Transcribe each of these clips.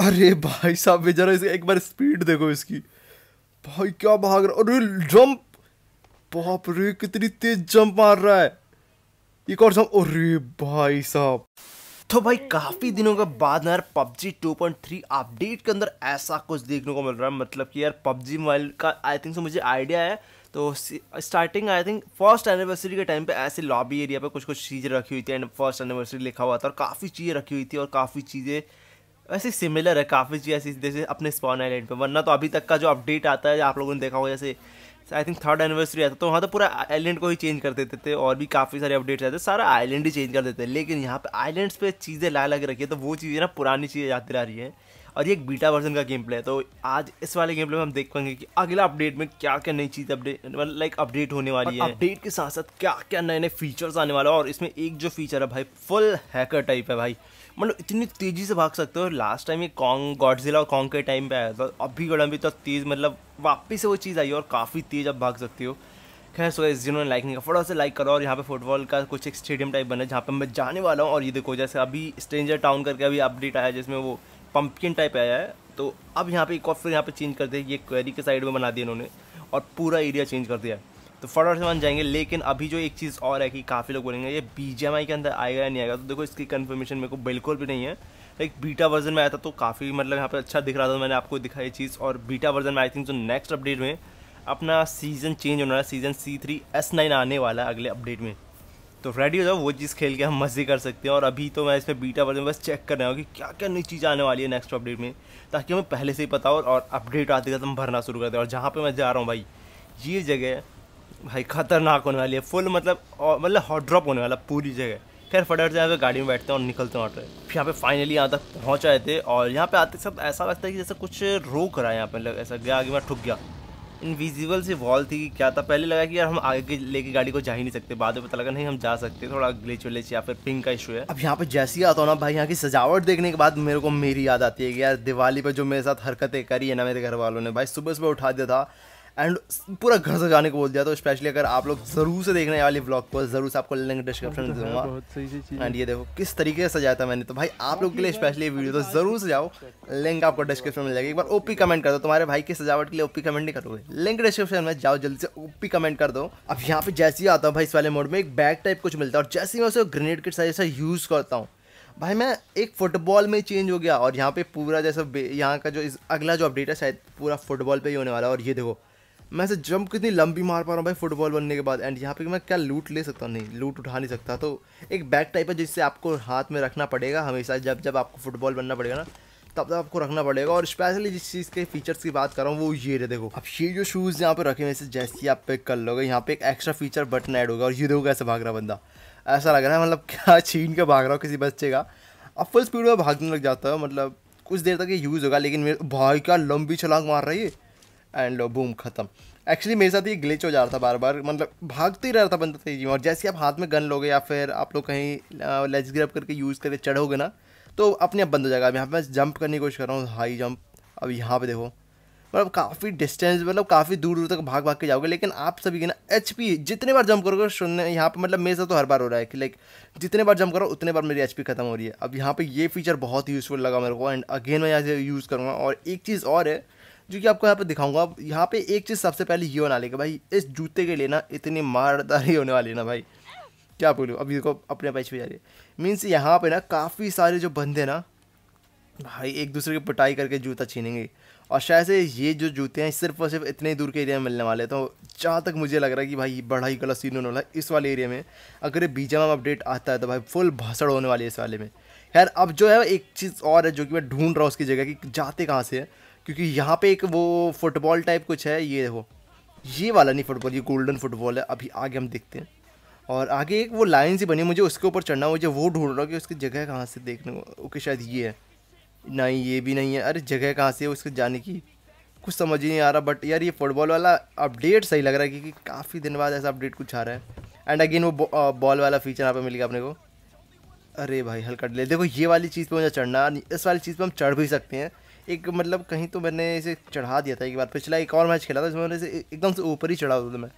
अरे भाई साहब बेचारा इसे एक बार स्पीड देखो इसकी भाई क्या भाग रहा अरे जंप बाप रे कितनी तेज जंप मार रहा है एक और जंप अरे भाई साहब तो भाई काफ़ी दिनों के बाद ना यार पबजी 2.3 अपडेट के अंदर ऐसा कुछ देखने को मिल रहा है मतलब कि यार पबजी मोबाइल का आई थिंक से मुझे आइडिया है तो starting I think first anniversary के टाइम पे ऐसे लॉबी एरिया पे कुछ कुछ चीज़ें रखी हुई थी एंड फर्स्ट एनिवर्सरी लिखा हुआ था और काफ़ी चीज़ें रखी हुई थी और काफ़ी चीज़ें वैसे सिमिलर है काफ़ी चीज़ ऐसी जैसे अपने स्पॉन आइलैंड पे वरना तो अभी तक का जो अपडेट आता है आप लोगों ने देखा होगा जैसे आई थिंक थर्ड एनिवर्सरी आता तो वहाँ तो पूरा आइलैंड को ही चेंज कर देते थे और भी काफ़ी सारे अपडेट्स आते सारा आइलैंड ही चेंज कर देते हैं लेकिन यहाँ पे आइलैंड्स पे चीज़ें ला लग रखी है तो वो चीज़ें ना पुरानी चीज़ें आती रह रही है और ये एक बीटा वर्जन का गेम प्ले है तो आज इस वाले गेम प्ले में हम देख पाएंगे कि अगला अपडेट में क्या क्या नई चीज़ अपडेट मतलब लाइक अपडेट होने वाली है अपडेट के साथ साथ क्या क्या नए नए फीचर्स आने वाले और इसमें एक जो फीचर है भाई फुल हैकर टाइप है भाई मतलब इतनी तेज़ी से भाग सकते हो और लास्ट टाइम ये कॉन्ग गॉडजिला और कॉन्ग के टाइम पे आया था अभी गड़म भी तो तेज़ मतलब वापस से वो चीज़ आई है और काफ़ी तेज़ अब भाग सकती हो खैर सो इस जिन्होंने लाइक नहीं किया फटो से लाइक करो और यहाँ पे फुटबॉल का कुछ एक स्टेडियम टाइप बना है जहाँ पर मैं जाने वाला हूँ और ये देखो जैसे अभी स्ट्रेंजर टाउन करके अभी अपडेट आया जिसमें वो पंपकिन टाइप आया है तो अब यहाँ पे एक और फिर यहाँ पे चेंज कर दिया ये क्वेरी के साइड में बना दिया इन्होंने और पूरा एरिया चेंज कर दिया है तो फटाफट से मान जाएंगे लेकिन अभी जो एक चीज़ और है कि काफ़ी लोग बोलेंगे ये बी के अंदर आएगा या नहीं आएगा तो देखो इसकी कन्फर्मेशन मेरे को बिल्कुल भी नहीं है एक बीटा वर्जन में आया था तो काफ़ी मतलब यहाँ पर अच्छा दिख रहा था तो मैंने आपको दिखा ये चीज़ और बीटा वर्जन में आई थिंक जो नेक्स्ट अपडेट में अपना सीज़न चेंज होना वाला season C three S nine आने वाला है अगले अपडेट में तो रेडी हो जाओ वो चीज़ खेल के हम मज़े कर सकते हैं और अभी तो मैं इसमें बीटा वर्जन बस चेक कर रहा हूँ कि क्या क्या नई चीज़ आने वाली है नेक्स्ट अपडेट में ताकि हमें पहले से ही पता हो और अपडेट आते जाते हम भरना शुरू कर दें और जहाँ पर मैं जा रहा हूँ भाई ये जगह भाई खतरनाक होने वाली है फुल मतलब मतलब हॉट ड्रॉप होने वाला पूरी जगह खैर फटाफट जाए गाड़ी में बैठते हैं और निकलते हैं ऑटो फिर यहाँ पे फाइनली यहाँ तक पहुँच आए थे और यहाँ पे आते सब ऐसा लगता है कि जैसे कुछ रोक रहा है यहाँ पे मतलब ऐसा गया आगे मैं ठुक गया इनविजिबल सी वॉल थी क्या था पहले लगा कि यार हम आगे लेके गाड़ी को जा ही नहीं सकते बाद में पता लगा नहीं हम जा सकते थोड़ा ग्लिच व्लिच या फिर पिंक का इशू है अब यहाँ पे जैसे ही आता हूँ ना भाई यहाँ की सजावट देखने के बाद मेरे को मेरी याद आती है कि यार दिवाली पर जो मेरे साथ हरकतें करी है ना मेरे घर वालों ने भाई सुबह सुबह उठा दिया था एंड पूरा घर से जाने को बोल दिया तो स्पेशली अगर आप लोग जरूर से देखने वाले ब्लॉग को जरूर से आपको लिंक डिस्क्रिप्शन में दूंगा एंड ये देखो किस तरीके से सजाया था मैंने तो भाई आप लोग के लिए स्पेशली वीडियो तो जरूर से जाओ लिंक आपको डिस्क्रिप्शन में जाएगी एक बार ओपी कमेंट कर दो तुम्हारे भाई की सजावट के लिए ओपी कमेंट नहीं करोगे लिंक डिस्क्रिप्शन में जाओ जल्दी से ओपी कमेंट कर दो अब यहाँ पे जैसे ही आता हूँ भाई इस वाले मोड में एक बैग टाइप कुछ मिलता है और जैसे ही मैं उसे ग्रेनेड किट जैसा यूज़ करता हूँ भाई मैं एक फुटबॉल में चेंज हो गया और यहाँ पे पूरा जैसा यहाँ का जो इस अगला जो अपडेट है शायद पूरा फुटबॉल पे ही होने वाला है और ये देखो मैं ऐसे जंप कितनी लंबी मार पा रहा हूँ भाई फुटबॉल बनने के बाद एंड यहाँ पे मैं क्या लूट ले सकता हूँ नहीं लूट उठा नहीं सकता तो एक बैग टाइप है जिससे आपको हाथ में रखना पड़ेगा हमेशा जब जब आपको फुटबॉल बनना पड़ेगा ना तब तक आपको रखना पड़ेगा और स्पेशली जिस चीज़ के फीचर्स की बात कर रहा हूँ वो ये रहे देखो अब ये जो शूज़ यहाँ पे रखे हुए जैसे ही आप पिक कर लोगे यहाँ पे एक एक्स्ट्रा फीचर बटन ऐड होगा और ये देखो कैसे भाग रहा बंदा ऐसा लग रहा है मतलब क्या छीन के भाग रहा हो किसी बच्चे का अब फुल स्पीड में भागने लग जाता है मतलब कुछ देर तक ये यूज़ होगा लेकिन मेरे भाई क्या लंबी छलांग मार रही है एंड बूम ख़त्म एक्चुअली मेरे साथ ये ग्लिच हो जा रहा था बार बार मतलब भागते ही रहा था बंदा तेजी में और जैसे आप हाथ में गन लोगे या फिर आप लोग कहीं लेज uh, ग्रैप करके यूज़ करके चढ़ोगे ना तो अपने आप बंद हो जाएगा अब यहाँ पर मैं जंप करने की कोशिश कर रहा हूँ हाई जंप अब यहाँ पे देखो मतलब काफ़ी डिस्टेंस मतलब काफ़ी दूर दूर तक भाग भाग के जाओगे लेकिन आप सभी के ना एच जितने बार जंप करोगे सुनने यहाँ पर मतलब मेरे साथ तो हर बार हो रहा है कि लाइक जितने बार जंप करो उतने बार मेरी एच ख़त्म हो रही है अब यहाँ पर ये फीचर बहुत ही यूज़फुल लगा मेरे को एंड अगेन मैं यहाँ से यूज़ करूँगा और एक चीज़ और है जो कि आपको यहाँ पे दिखाऊंगा अब यहाँ पे एक चीज़ सबसे पहले ये होना लेगा भाई इस जूते के लिए ना इतनी मारदारी होने वाली है ना भाई क्या बोलूँ अभी देखो अपने पैसे जा रही है मीन्स यहाँ पे ना काफ़ी सारे जो बंदे ना भाई एक दूसरे की पटाई करके जूता छीनेंगे और शायद से ये जो जूते हैं सिर्फ और सिर्फ इतने दूर के एरिया में मिलने वाले तो जहाँ तक मुझे लग रहा है कि भाई बड़ा ही गलत सीन होने वाला है इस वाले एरिया में अगर ये बीजाम अपडेट आता है तो भाई फुल भसड़ होने वाली है इस वाले में खैर अब जो है एक चीज़ और है जो कि मैं ढूंढ रहा हूँ उसकी जगह कि जाते कहाँ से है क्योंकि यहाँ पे एक वो फुटबॉल टाइप कुछ है ये देखो ये वाला नहीं फुटबॉल ये गोल्डन फुटबॉल है अभी आगे हम देखते हैं और आगे एक वो लाइन सी बनी मुझे उसके ऊपर चढ़ना मुझे वो ढूंढ रहा हूँ कि उसकी जगह कहाँ से देखने को ओके शायद ये है नहीं ये भी नहीं है अरे जगह कहाँ से है उसके जाने की कुछ समझ ही नहीं आ रहा बट यार ये फुटबॉल वाला अपडेट सही लग रहा है क्योंकि काफ़ी दिन बाद ऐसा अपडेट कुछ आ रहा है एंड अगेन वो बॉल वाला फीचर यहाँ पर मिल गया अपने को अरे भाई हल्का ले देखो ये वाली चीज़ पे मुझे चढ़ना इस वाली चीज़ पे हम चढ़ भी सकते हैं एक मतलब कहीं तो मैंने इसे चढ़ा दिया था एक बार पिछला एक और मैच खेला था इसमें मैंने इसे एकदम से ऊपर ही चढ़ा था मैं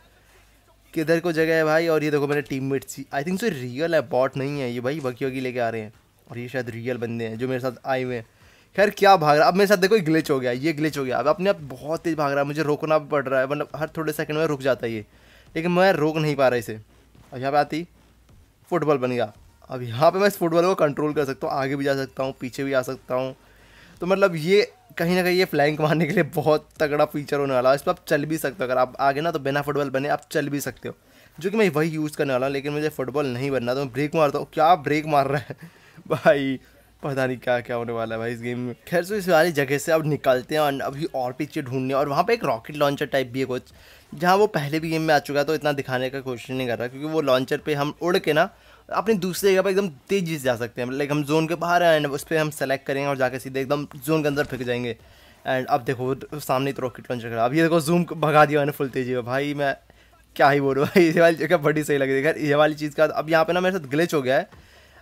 किधर को जगह है भाई और ये देखो मेरे team mates I think so real है बॉट नहीं है ये भाई बकी वकी लेके आ रहे हैं और ये शायद रियल बंदे हैं जो मेरे साथ आए हुए हैं खैर क्या भाग रहा अब मेरे साथ देखो ग्लिच हो गया ये ग्लिच हो गया अब अपने आप बहुत तेज़ भाग रहा है मुझे रोकना पड़ रहा है मतलब हर थोड़े सेकंड में रुक जाता है ये लेकिन मैं रोक नहीं पा रहा इसे और यहाँ पर आती फुटबॉल बन गया अब यहाँ पर मैं इस फुटबॉल को कंट्रोल कर सकता हूँ आगे भी जा सकता हूँ पीछे भी आ सकता हूँ तो मतलब ये कहीं ना कहीं ये फ्लाइंग मारने के लिए बहुत तगड़ा फीचर होने वाला है इस पर आप चल भी सकते हो अगर आप आगे ना तो बिना फुटबॉल बने आप चल भी सकते हो जो कि मैं वही यूज़ करने वाला हूँ लेकिन मुझे फुटबॉल नहीं बनना तो मैं ब्रेक मारता हूँ क्या ब्रेक मार रहा है भाई पता नहीं क्या क्या होने वाला है भाई इस गेम में खैर सो तो इस वाली जगह से अब निकलते हैं और अभी और पीछे ढूंढने और वहाँ पे एक रॉकेट लॉन्चर टाइप भी है कुछ जहाँ वो पहले भी गेम में आ चुका है तो इतना दिखाने का कोशिश नहीं कर रहा क्योंकि वो लॉन्चर पे हम उड़ के ना अपनी दूसरी जगह पर एकदम तेज़ी से जा सकते हैं लाइक हम जोन के बाहर हैं उस पर हम सेलेक्ट करेंगे और जाकर सीधे एकदम जोन के अंदर फेंक जाएंगे एंड अब देखो सामने तो रॉकेट लॉन्चर करा अब ये देखो जूम भगा दिया मैंने फुल तेज़ी में भाई मैं क्या ही बोल रहा भाई ये वाली जगह बड़ी सही लग रही है खैर ये वाली चीज़ का अब यहाँ पे ना मेरे साथ ग्लिच हो गया है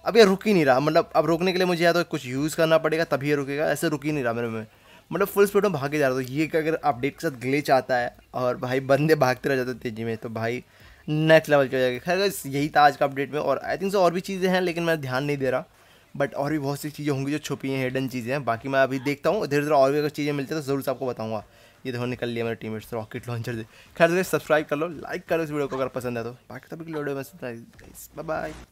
अब ये रुक ही नहीं रहा मतलब अब रोकने के लिए मुझे या तो कुछ यूज़ करना पड़ेगा तभी ये रुकेगा ऐसे रुक ही नहीं रहा मेरे में मतलब फुल स्पीड में भागे जा रहा था तो ये अगर अपडेट के साथ ग्लिच आता है और भाई बंदे भागते रह जाते तेज़ी में तो भाई नेक्स्ट लेवल चले जाएगा खैर यही था आज का अपडेट में और आई थिंक सो और भी चीज़ें हैं लेकिन मैं ध्यान नहीं दे रहा बट और भी बहुत सी चीज़ें होंगी जो छुपी हैं हिडन चीज़ें हैं बाकी मैं अभी देखता हूँ धीरे धीरे और भी अगर चीज़ें मिलती तो ज़रूर से आपको बताऊँगा ये देखो निकल लिया मेरे टीम मेट्स रॉकेट लॉन्चर से खैर सब्सक्राइब कर लो लाइक करो इस वीडियो को अगर पसंद है तो बाकी तभी वीडियो में बाय बाय